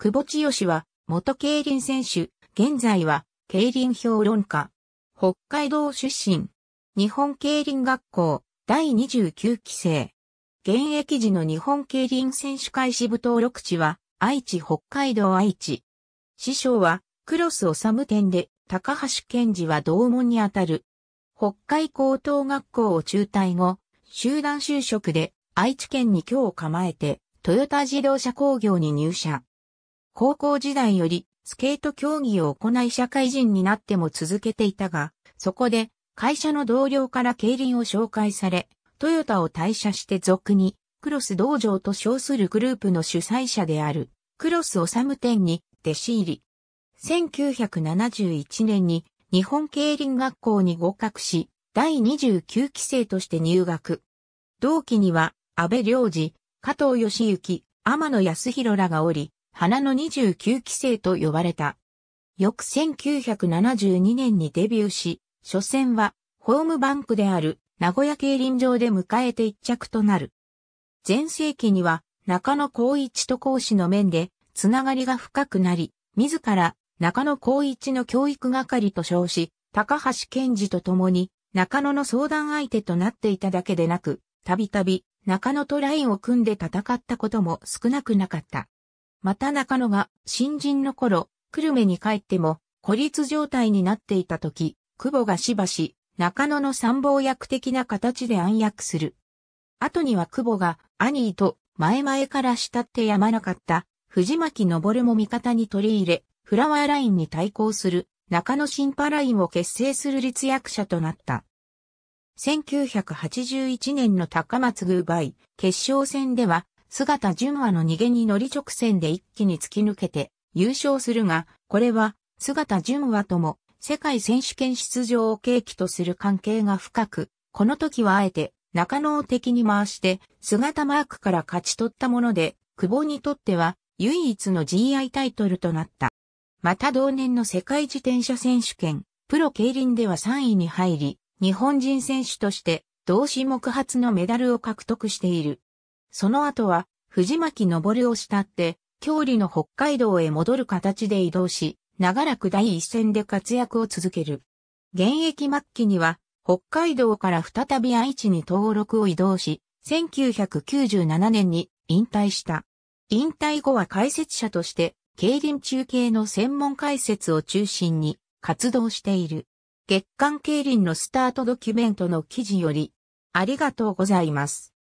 久保千代は、元競輪選手、現在は、競輪評論家。北海道出身。日本競輪学校、第29期生。現役時の日本競輪選手会支部登録地は、愛知北海道愛知。師匠は、クロス治店で、高橋健二は同門にあたる。北海高等学校を中退後、集団就職で愛知県に居を構えて、トヨタ自動車工業に入社。高校時代よりスケート競技を行い社会人になっても続けていたが、そこで会社の同僚から競輪を紹介され、トヨタを退社して俗にクロス道場と称するグループの主催者であるクロスむ店に弟子入り。1971年に日本競輪学校に合格し、第29期生として入学。同期には安倍良二、加藤義行、天野康弘らがおり、花の29期生と呼ばれた。翌1972年にデビューし、初戦はホームバンクである名古屋競輪場で迎えて一着となる。前世紀には中野光一と講師の面でつながりが深くなり、自ら中野光一の教育係と称し、高橋健二と共に中野の相談相手となっていただけでなく、たびたび中野とラインを組んで戦ったことも少なくなかった。また中野が新人の頃、久留米に帰っても孤立状態になっていた時、久保がしばし中野の参謀役的な形で暗躍する。後には久保が兄と前々から慕ってやまなかった藤巻昇も味方に取り入れ、フラワーラインに対抗する中野新パラインを結成する立役者となった。1981年の高松宮イ決勝戦では姿純和の逃げに乗り直線で一気に突き抜けて優勝するが、これは姿純和とも世界選手権出場を契機とする関係が深く、この時はあえて中野を敵に回して姿マークから勝ち取ったもので、久保にとっては唯一の GI タイトルとなった。また同年の世界自転車選手権、プロ競輪では3位に入り、日本人選手として同種目初のメダルを獲得している。その後は、藤巻昇を慕って、郷里の北海道へ戻る形で移動し、長らく第一線で活躍を続ける。現役末期には、北海道から再び愛知に登録を移動し、1997年に引退した。引退後は解説者として、競輪中継の専門解説を中心に活動している。月刊競輪のスタートドキュメントの記事より、ありがとうございます。